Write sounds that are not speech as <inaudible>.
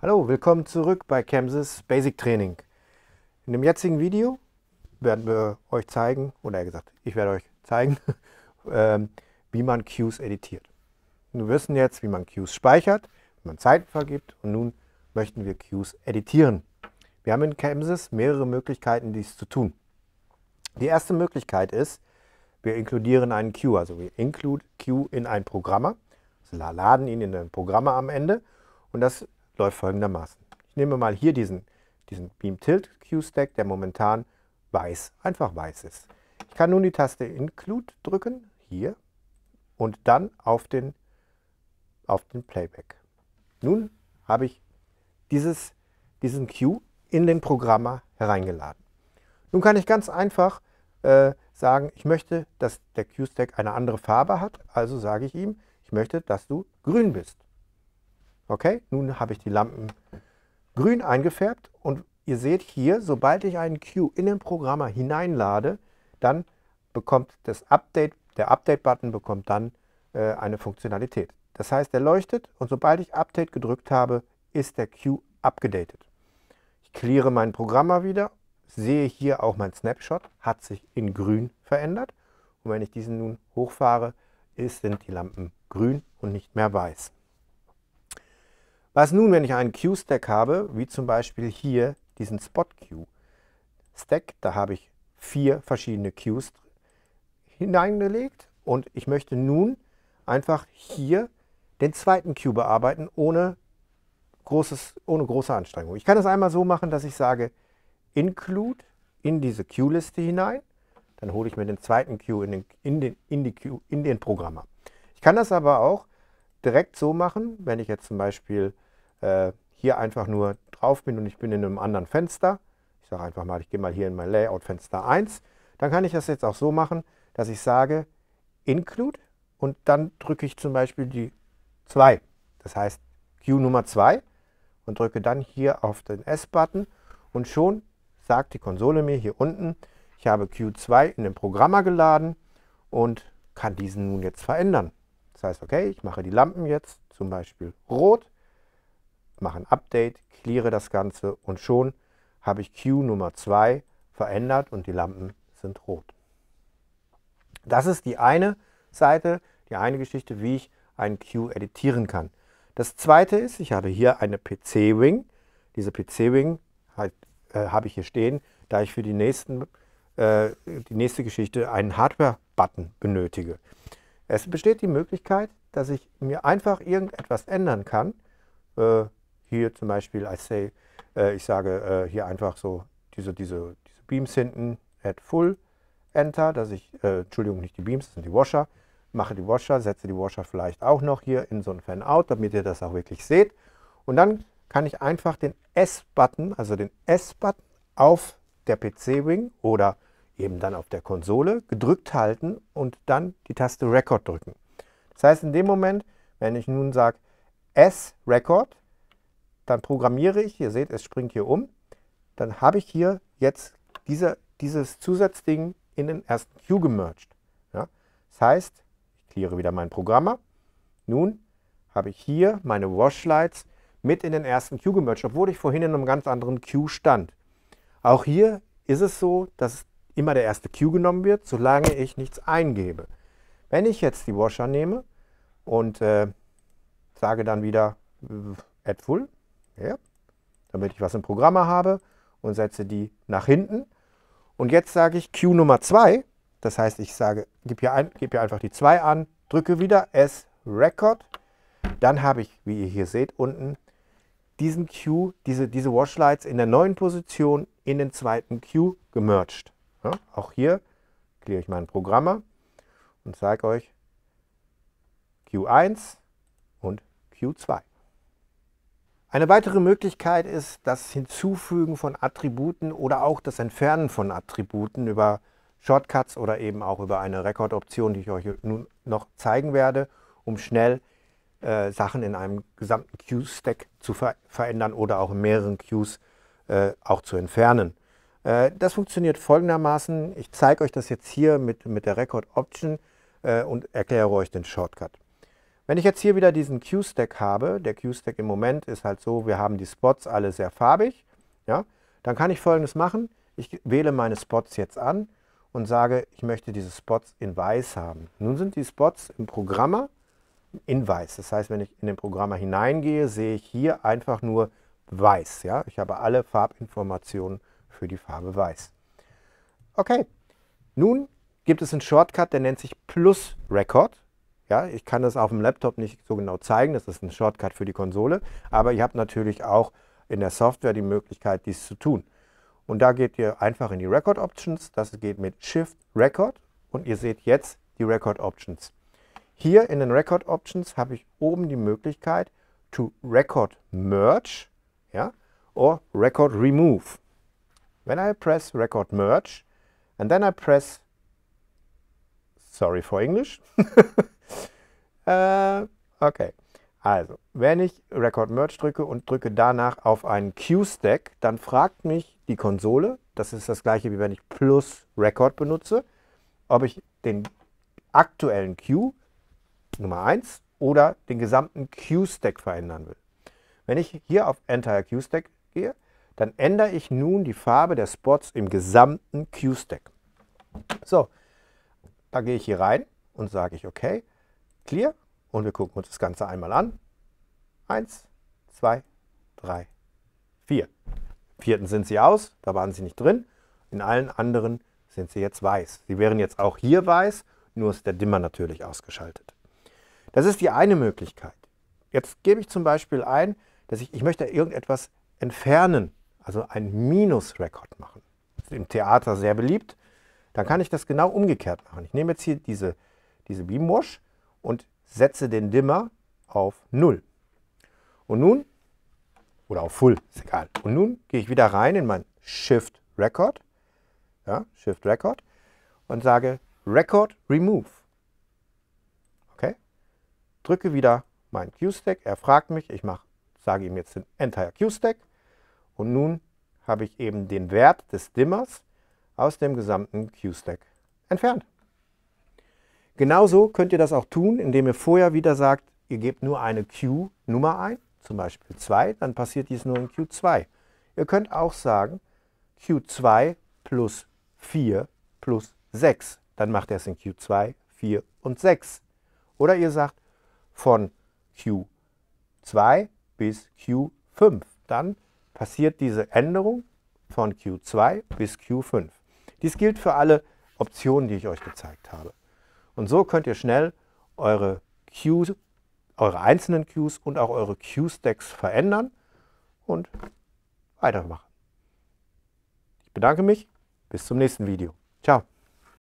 Hallo, willkommen zurück bei Chemsis Basic Training. In dem jetzigen Video werden wir euch zeigen, oder eher gesagt, ich werde euch zeigen, <laughs> ähm, wie man Cues editiert. Wir wissen jetzt, wie man Cues speichert, wie man Zeiten vergibt und nun möchten wir Cues editieren. Wir haben in Chemsis mehrere Möglichkeiten, dies zu tun. Die erste Möglichkeit ist, wir inkludieren einen Cue, also wir include Cue in ein Programmer, also laden ihn in ein Programmer am Ende und das läuft folgendermaßen. Ich nehme mal hier diesen, diesen Beam Tilt Q-Stack, der momentan weiß, einfach weiß ist. Ich kann nun die Taste Include drücken, hier, und dann auf den, auf den Playback. Nun habe ich dieses, diesen Q in den Programmer hereingeladen. Nun kann ich ganz einfach äh, sagen, ich möchte, dass der Q-Stack eine andere Farbe hat, also sage ich ihm, ich möchte, dass du grün bist. Okay, nun habe ich die Lampen grün eingefärbt und ihr seht hier, sobald ich einen Cue in den Programmer hineinlade, dann bekommt das Update, der Update-Button bekommt dann äh, eine Funktionalität. Das heißt, er leuchtet und sobald ich Update gedrückt habe, ist der Cue abgedatet. Ich cleare meinen Programmer wieder, sehe hier auch mein Snapshot, hat sich in grün verändert. Und wenn ich diesen nun hochfahre, ist, sind die Lampen grün und nicht mehr weiß. Was nun, wenn ich einen Q-Stack habe, wie zum Beispiel hier diesen Spot-Q-Stack, da habe ich vier verschiedene Queues hineingelegt und ich möchte nun einfach hier den zweiten Queue bearbeiten, ohne, großes, ohne große Anstrengung. Ich kann das einmal so machen, dass ich sage, include in diese Queue-Liste hinein, dann hole ich mir den zweiten Queue in den, in den, in die Queue, in den Programmer. Ich kann das aber auch direkt so machen, wenn ich jetzt zum Beispiel äh, hier einfach nur drauf bin und ich bin in einem anderen Fenster, ich sage einfach mal, ich gehe mal hier in mein Layout Fenster 1, dann kann ich das jetzt auch so machen, dass ich sage Include und dann drücke ich zum Beispiel die 2, das heißt Q Nummer 2 und drücke dann hier auf den S-Button und schon sagt die Konsole mir hier unten, ich habe Q2 in den Programmer geladen und kann diesen nun jetzt verändern. Das heißt, okay, ich mache die Lampen jetzt zum Beispiel rot mache ein Update, cleare das Ganze und schon habe ich Q Nummer 2 verändert und die Lampen sind rot. Das ist die eine Seite, die eine Geschichte, wie ich einen Q editieren kann. Das zweite ist, ich habe hier eine PC-Wing. Diese PC-Wing halt, äh, habe ich hier stehen, da ich für die, nächsten, äh, die nächste Geschichte einen Hardware-Button benötige. Es besteht die Möglichkeit, dass ich mir einfach irgendetwas ändern kann. Äh, hier zum Beispiel, I say, äh, ich sage äh, hier einfach so diese, diese, diese Beams hinten, add full, enter, dass ich, äh, Entschuldigung, nicht die Beams, das sind die Washer, mache die Washer, setze die Washer vielleicht auch noch hier in so ein Fan-Out, damit ihr das auch wirklich seht. Und dann kann ich einfach den S-Button, also den S-Button auf der PC-Wing oder eben dann auf der Konsole gedrückt halten und dann die Taste Record drücken. Das heißt, in dem Moment, wenn ich nun sage S Record, dann programmiere ich, ihr seht, es springt hier um, dann habe ich hier jetzt diese, dieses Zusatzding in den ersten Queue gemerged. Ja? Das heißt, ich kläre wieder meinen Programmer. Nun habe ich hier meine Washlights mit in den ersten Queue gemerged, obwohl ich vorhin in einem ganz anderen Queue stand. Auch hier ist es so, dass immer der erste Queue genommen wird, solange ich nichts eingebe. Wenn ich jetzt die Washer nehme und äh, sage dann wieder äh, add full, ja, damit ich was im Programmer habe und setze die nach hinten. Und jetzt sage ich Q Nummer 2. Das heißt, ich sage, gebe hier, ein, geb hier einfach die 2 an, drücke wieder S Record. Dann habe ich, wie ihr hier seht, unten diesen Q, diese, diese Washlights in der neuen Position in den zweiten Q gemerged. Ja, auch hier kläre ich meinen Programmer und zeige euch Q1 und Q2. Eine weitere Möglichkeit ist das Hinzufügen von Attributen oder auch das Entfernen von Attributen über Shortcuts oder eben auch über eine Rekordoption, die ich euch nun noch zeigen werde, um schnell äh, Sachen in einem gesamten Queue-Stack zu ver verändern oder auch in mehreren Queues äh, auch zu entfernen. Äh, das funktioniert folgendermaßen. Ich zeige euch das jetzt hier mit, mit der Record-Option äh, und erkläre euch den Shortcut. Wenn ich jetzt hier wieder diesen Q-Stack habe, der Q-Stack im Moment ist halt so, wir haben die Spots alle sehr farbig, ja, dann kann ich folgendes machen. Ich wähle meine Spots jetzt an und sage, ich möchte diese Spots in weiß haben. Nun sind die Spots im Programmer in weiß. Das heißt, wenn ich in den Programmer hineingehe, sehe ich hier einfach nur weiß. Ja? Ich habe alle Farbinformationen für die Farbe weiß. Okay, nun gibt es einen Shortcut, der nennt sich Plus Record. Ja, ich kann das auf dem Laptop nicht so genau zeigen, das ist ein Shortcut für die Konsole, aber ihr habt natürlich auch in der Software die Möglichkeit, dies zu tun. Und da geht ihr einfach in die Record Options, das geht mit Shift Record und ihr seht jetzt die Record Options. Hier in den Record Options habe ich oben die Möglichkeit to Record Merge ja, or Record Remove. When I press Record Merge and then I press, sorry for English, <laughs> Äh, okay. Also, wenn ich Record Merge drücke und drücke danach auf einen Q-Stack, dann fragt mich die Konsole, das ist das gleiche wie wenn ich plus Record benutze, ob ich den aktuellen Q Nummer 1 oder den gesamten Q-Stack verändern will. Wenn ich hier auf Entire Q-Stack gehe, dann ändere ich nun die Farbe der Spots im gesamten Q-Stack. So, da gehe ich hier rein und sage ich OK. Clear und wir gucken uns das Ganze einmal an. Eins, zwei, drei, vier. Im vierten sind sie aus, da waren sie nicht drin. In allen anderen sind sie jetzt weiß. Sie wären jetzt auch hier weiß, nur ist der Dimmer natürlich ausgeschaltet. Das ist die eine Möglichkeit. Jetzt gebe ich zum Beispiel ein, dass ich, ich möchte irgendetwas entfernen, also einen Minus-Record machen. Das ist im Theater sehr beliebt. Dann kann ich das genau umgekehrt machen. Ich nehme jetzt hier diese, diese Beamwash und setze den Dimmer auf 0. Und nun, oder auf Full, ist egal. Und nun gehe ich wieder rein in mein Shift Record, ja, Shift Record und sage Record Remove. Okay? Drücke wieder meinen Q-Stack, er fragt mich, ich mache, sage ihm jetzt den Entire Q-Stack und nun habe ich eben den Wert des Dimmers aus dem gesamten Q-Stack entfernt. Genauso könnt ihr das auch tun, indem ihr vorher wieder sagt, ihr gebt nur eine Q-Nummer ein, zum Beispiel 2, dann passiert dies nur in Q2. Ihr könnt auch sagen, Q2 plus 4 plus 6, dann macht er es in Q2, 4 und 6. Oder ihr sagt von Q2 bis Q5, dann passiert diese Änderung von Q2 bis Q5. Dies gilt für alle Optionen, die ich euch gezeigt habe. Und so könnt ihr schnell eure Queues, eure einzelnen Queues und auch eure Queue-Stacks verändern und weitermachen. Ich bedanke mich. Bis zum nächsten Video. Ciao.